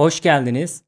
Hoş geldiniz.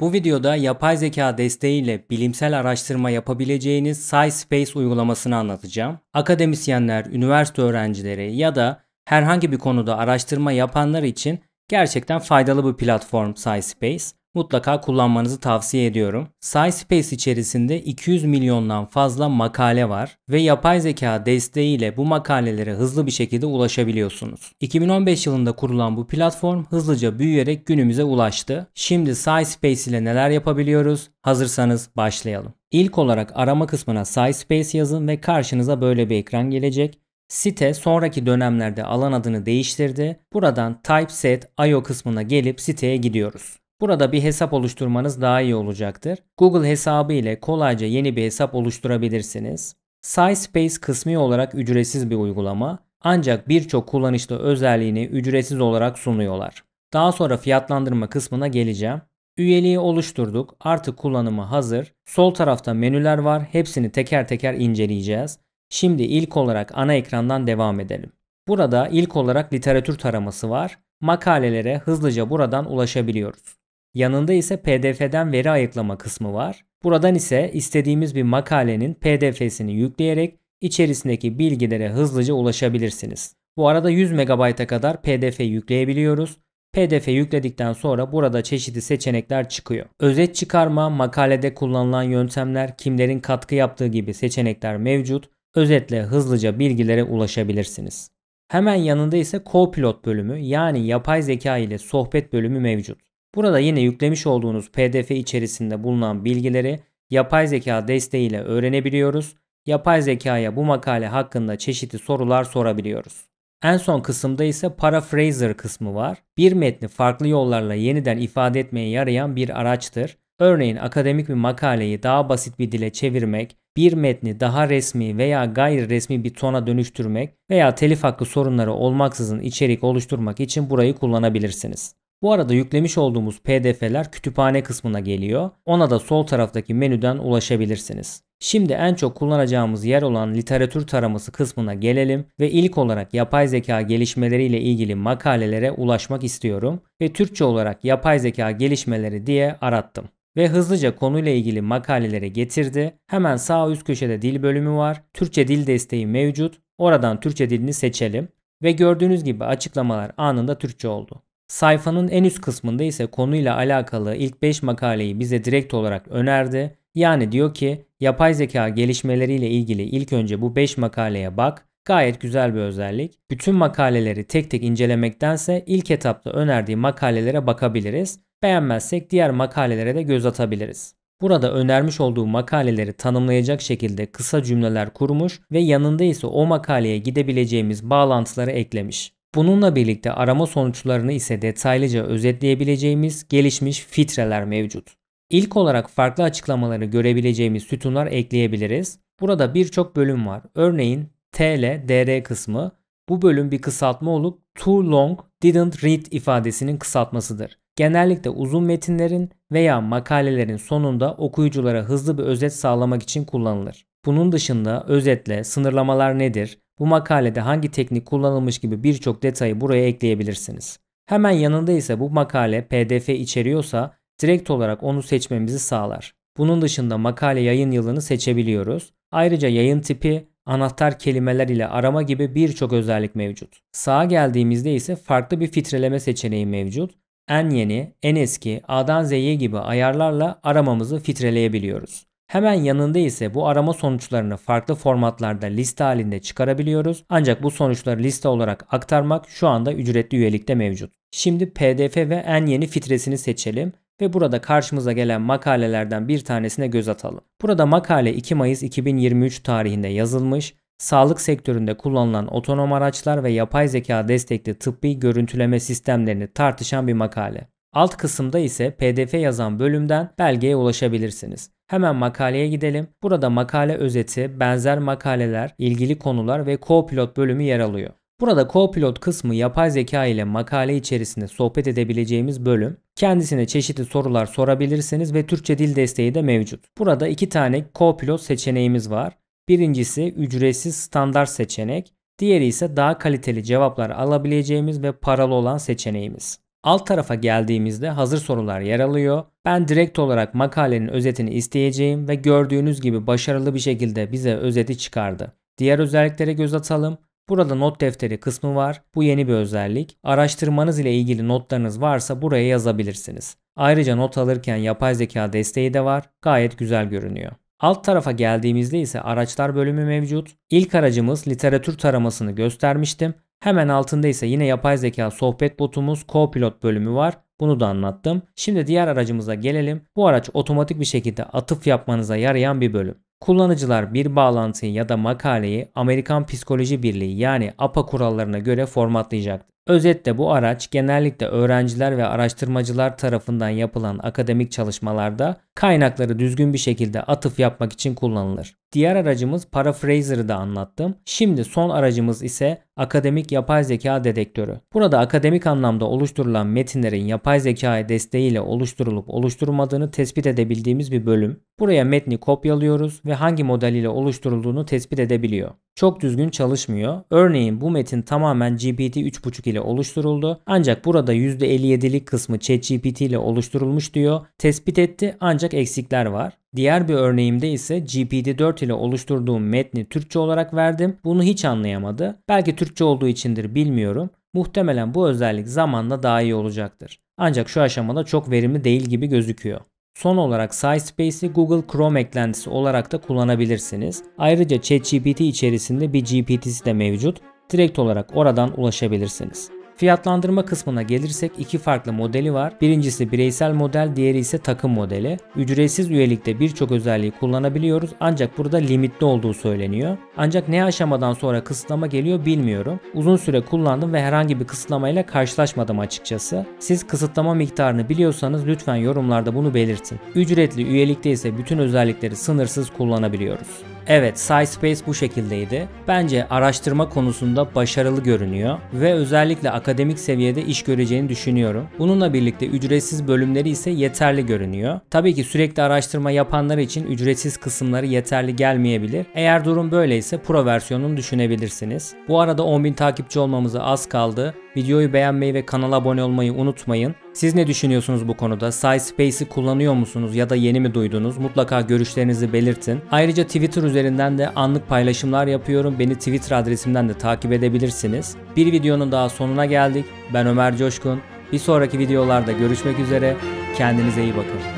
Bu videoda yapay zeka desteğiyle bilimsel araştırma yapabileceğiniz SciSpace uygulamasını anlatacağım. Akademisyenler, üniversite öğrencileri ya da herhangi bir konuda araştırma yapanlar için gerçekten faydalı bir platform SciSpace mutlaka kullanmanızı tavsiye ediyorum. SciSpace içerisinde 200 milyondan fazla makale var ve yapay zeka desteğiyle bu makalelere hızlı bir şekilde ulaşabiliyorsunuz. 2015 yılında kurulan bu platform hızlıca büyüyerek günümüze ulaştı. Şimdi SciSpace ile neler yapabiliyoruz? Hazırsanız başlayalım. İlk olarak arama kısmına SciSpace yazın ve karşınıza böyle bir ekran gelecek. Site sonraki dönemlerde alan adını değiştirdi. Buradan Typeset.io kısmına gelip siteye gidiyoruz. Burada bir hesap oluşturmanız daha iyi olacaktır. Google hesabı ile kolayca yeni bir hesap oluşturabilirsiniz. SciSpace kısmi olarak ücretsiz bir uygulama ancak birçok kullanışlı özelliğini ücretsiz olarak sunuyorlar. Daha sonra fiyatlandırma kısmına geleceğim. Üyeliği oluşturduk. Artık kullanımı hazır. Sol tarafta menüler var. Hepsini teker teker inceleyeceğiz. Şimdi ilk olarak ana ekrandan devam edelim. Burada ilk olarak literatür taraması var. Makalelere hızlıca buradan ulaşabiliyoruz. Yanında ise PDF'den veri ayıklama kısmı var. Buradan ise istediğimiz bir makalenin PDF'sini yükleyerek içerisindeki bilgilere hızlıca ulaşabilirsiniz. Bu arada 100 MB'a kadar PDF yükleyebiliyoruz. PDF yükledikten sonra burada çeşitli seçenekler çıkıyor. Özet çıkarma, makalede kullanılan yöntemler, kimlerin katkı yaptığı gibi seçenekler mevcut. Özetle hızlıca bilgilere ulaşabilirsiniz. Hemen yanında ise Copilot bölümü yani yapay zeka ile sohbet bölümü mevcut. Burada yine yüklemiş olduğunuz PDF içerisinde bulunan bilgileri yapay zeka desteğiyle öğrenebiliyoruz. Yapay zekaya bu makale hakkında çeşitli sorular sorabiliyoruz. En son kısımda ise paraphraser kısmı var. Bir metni farklı yollarla yeniden ifade etmeye yarayan bir araçtır. Örneğin akademik bir makaleyi daha basit bir dile çevirmek, bir metni daha resmi veya gayri resmi bir tona dönüştürmek veya telif hakkı sorunları olmaksızın içerik oluşturmak için burayı kullanabilirsiniz. Bu arada yüklemiş olduğumuz pdf'ler kütüphane kısmına geliyor. Ona da sol taraftaki menüden ulaşabilirsiniz. Şimdi en çok kullanacağımız yer olan literatür taraması kısmına gelelim ve ilk olarak yapay zeka gelişmeleriyle ilgili makalelere ulaşmak istiyorum ve Türkçe olarak yapay zeka gelişmeleri diye arattım ve hızlıca konuyla ilgili makalelere getirdi. Hemen sağ üst köşede dil bölümü var. Türkçe dil desteği mevcut. Oradan Türkçe dilini seçelim ve gördüğünüz gibi açıklamalar anında Türkçe oldu. Sayfanın en üst kısmında ise konuyla alakalı ilk 5 makaleyi bize direkt olarak önerdi. Yani diyor ki yapay zeka gelişmeleriyle ilgili ilk önce bu 5 makaleye bak. Gayet güzel bir özellik. Bütün makaleleri tek tek incelemektense ilk etapta önerdiği makalelere bakabiliriz. Beğenmezsek diğer makalelere de göz atabiliriz. Burada önermiş olduğu makaleleri tanımlayacak şekilde kısa cümleler kurmuş ve yanında ise o makaleye gidebileceğimiz bağlantıları eklemiş. Bununla birlikte arama sonuçlarını ise detaylıca özetleyebileceğimiz gelişmiş filtreler mevcut. İlk olarak farklı açıklamaları görebileceğimiz sütunlar ekleyebiliriz. Burada birçok bölüm var. Örneğin TL DR kısmı bu bölüm bir kısaltma olup too long didn't read ifadesinin kısaltmasıdır. Genellikle uzun metinlerin veya makalelerin sonunda okuyuculara hızlı bir özet sağlamak için kullanılır. Bunun dışında özetle sınırlamalar nedir, bu makalede hangi teknik kullanılmış gibi birçok detayı buraya ekleyebilirsiniz. Hemen yanında ise bu makale PDF içeriyorsa direkt olarak onu seçmemizi sağlar. Bunun dışında makale yayın yılını seçebiliyoruz. Ayrıca yayın tipi, anahtar kelimeler ile arama gibi birçok özellik mevcut. Sağa geldiğimizde ise farklı bir filtreleme seçeneği mevcut. En yeni, en eski, A'dan Z'ye gibi ayarlarla aramamızı filtreleyebiliyoruz. Hemen yanında ise bu arama sonuçlarını farklı formatlarda liste halinde çıkarabiliyoruz. Ancak bu sonuçları liste olarak aktarmak şu anda ücretli üyelikte mevcut. Şimdi PDF ve en yeni filtresini seçelim ve burada karşımıza gelen makalelerden bir tanesine göz atalım. Burada makale 2 Mayıs 2023 tarihinde yazılmış, sağlık sektöründe kullanılan otonom araçlar ve yapay zeka destekli tıbbi görüntüleme sistemlerini tartışan bir makale. Alt kısımda ise PDF yazan bölümden belgeye ulaşabilirsiniz. Hemen makaleye gidelim. Burada makale özeti, benzer makaleler, ilgili konular ve co-pilot bölümü yer alıyor. Burada co-pilot kısmı yapay zeka ile makale içerisinde sohbet edebileceğimiz bölüm. Kendisine çeşitli sorular sorabilirsiniz ve Türkçe dil desteği de mevcut. Burada iki tane co-pilot seçeneğimiz var. Birincisi ücretsiz standart seçenek, diğeri ise daha kaliteli cevaplar alabileceğimiz ve paralı olan seçeneğimiz. Alt tarafa geldiğimizde hazır sorular yer alıyor. Ben direkt olarak makalenin özetini isteyeceğim ve gördüğünüz gibi başarılı bir şekilde bize özeti çıkardı. Diğer özelliklere göz atalım. Burada not defteri kısmı var. Bu yeni bir özellik. Araştırmanız ile ilgili notlarınız varsa buraya yazabilirsiniz. Ayrıca not alırken yapay zeka desteği de var. Gayet güzel görünüyor. Alt tarafa geldiğimizde ise araçlar bölümü mevcut. İlk aracımız literatür taramasını göstermiştim. Hemen altında ise yine yapay zeka sohbet botumuz Copilot bölümü var. Bunu da anlattım. Şimdi diğer aracımıza gelelim. Bu araç otomatik bir şekilde atıf yapmanıza yarayan bir bölüm. Kullanıcılar bir bağlantıyı ya da makaleyi Amerikan Psikoloji Birliği yani APA kurallarına göre formatlayacaktır. Özetle bu araç genellikle öğrenciler ve araştırmacılar tarafından yapılan akademik çalışmalarda kaynakları düzgün bir şekilde atıf yapmak için kullanılır. Diğer aracımız Paraphraser'ı da anlattım. Şimdi son aracımız ise akademik yapay zeka dedektörü. Burada akademik anlamda oluşturulan metinlerin yapay zeka desteğiyle oluşturulup oluşturulmadığını tespit edebildiğimiz bir bölüm. Buraya metni kopyalıyoruz ve hangi model ile oluşturulduğunu tespit edebiliyor. Çok düzgün çalışmıyor. Örneğin bu metin tamamen GPT 3.5 ile oluşturuldu. Ancak burada %57'lik kısmı ChatGPT ile oluşturulmuş diyor. Tespit etti ancak eksikler var. Diğer bir örneğimde ise GPT-4 ile oluşturduğum metni Türkçe olarak verdim. Bunu hiç anlayamadı. Belki Türkçe olduğu içindir bilmiyorum. Muhtemelen bu özellik zamanla daha iyi olacaktır. Ancak şu aşamada çok verimli değil gibi gözüküyor. Son olarak SciSpace'i Google Chrome eklentisi olarak da kullanabilirsiniz. Ayrıca ChatGPT içerisinde bir GPT'si de mevcut. Direkt olarak oradan ulaşabilirsiniz. Fiyatlandırma kısmına gelirsek iki farklı modeli var. Birincisi bireysel model, diğeri ise takım modeli. Ücretsiz üyelikte birçok özelliği kullanabiliyoruz ancak burada limitli olduğu söyleniyor. Ancak ne aşamadan sonra kısıtlama geliyor bilmiyorum. Uzun süre kullandım ve herhangi bir kısıtlamayla karşılaşmadım açıkçası. Siz kısıtlama miktarını biliyorsanız lütfen yorumlarda bunu belirtin. Ücretli üyelikte ise bütün özellikleri sınırsız kullanabiliyoruz. Evet SciSpace bu şekildeydi. Bence araştırma konusunda başarılı görünüyor ve özellikle akademik seviyede iş göreceğini düşünüyorum. Bununla birlikte ücretsiz bölümleri ise yeterli görünüyor. Tabii ki sürekli araştırma yapanlar için ücretsiz kısımları yeterli gelmeyebilir. Eğer durum böyleyse pro versiyonunu düşünebilirsiniz. Bu arada 10.000 takipçi olmamıza az kaldı. Videoyu beğenmeyi ve kanala abone olmayı unutmayın. Siz ne düşünüyorsunuz bu konuda? SciSpace'i kullanıyor musunuz ya da yeni mi duydunuz? Mutlaka görüşlerinizi belirtin. Ayrıca Twitter üzerinden de anlık paylaşımlar yapıyorum. Beni Twitter adresimden de takip edebilirsiniz. Bir videonun daha sonuna geldik. Ben Ömer Coşkun. Bir sonraki videolarda görüşmek üzere. Kendinize iyi bakın.